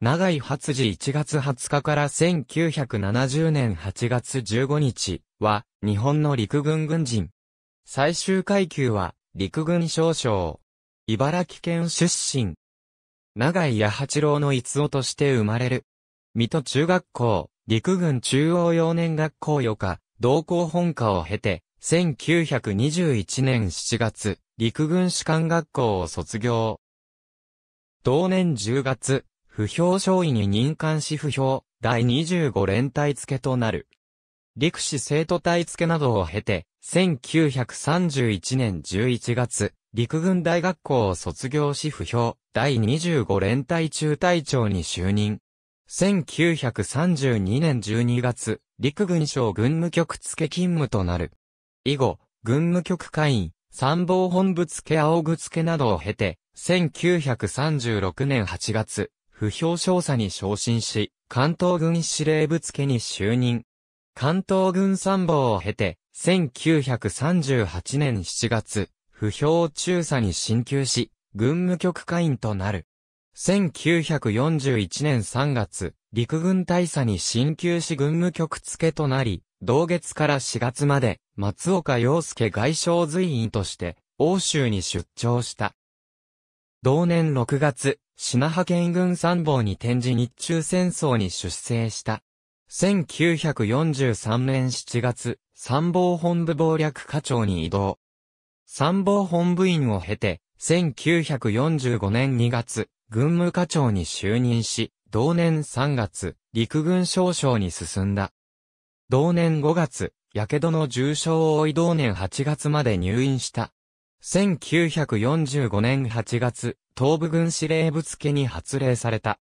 長井初次1月20日から1970年8月15日は日本の陸軍軍人。最終階級は陸軍少将。茨城県出身。長井八八郎の逸夫として生まれる。水戸中学校、陸軍中央幼年学校余科、同校本科を経て、1921年7月、陸軍士官学校を卒業。同年10月、不評少尉に任官し不評、第25連隊付となる。陸士生徒隊付などを経て、1931年11月、陸軍大学校を卒業し不評、第25連隊中隊長に就任。1932年12月、陸軍省軍務局付勤務となる。以後、軍務局会員、参謀本部付青具付などを経て、1936年8月、不評少佐に昇進し、関東軍司令部付に就任。関東軍参謀を経て、1938年7月、不評中佐に進級し、軍務局会員となる。1941年3月、陸軍大佐に進級し軍務局付となり、同月から4月まで、松岡洋介外相随員として、欧州に出張した。同年6月、品派遣軍参謀に転じ日中戦争に出征した。1943年7月、参謀本部謀略課長に移動。参謀本部員を経て、1945年2月、軍務課長に就任し、同年3月、陸軍少将に進んだ。同年5月、火傷の重傷を負い同年8月まで入院した。1945年8月、東部軍司令部付に発令された。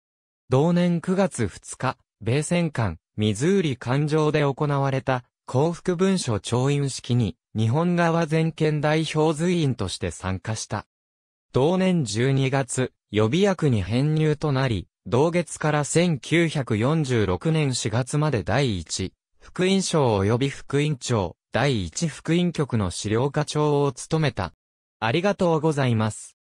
同年9月2日、米戦艦、ミズーリ艦上で行われた幸福文書調印式に日本側全権代表随員として参加した。同年12月、予備役に編入となり、同月から1946年4月まで第1、副院長及び副院長、第1副院局の資料課長を務めた。ありがとうございます。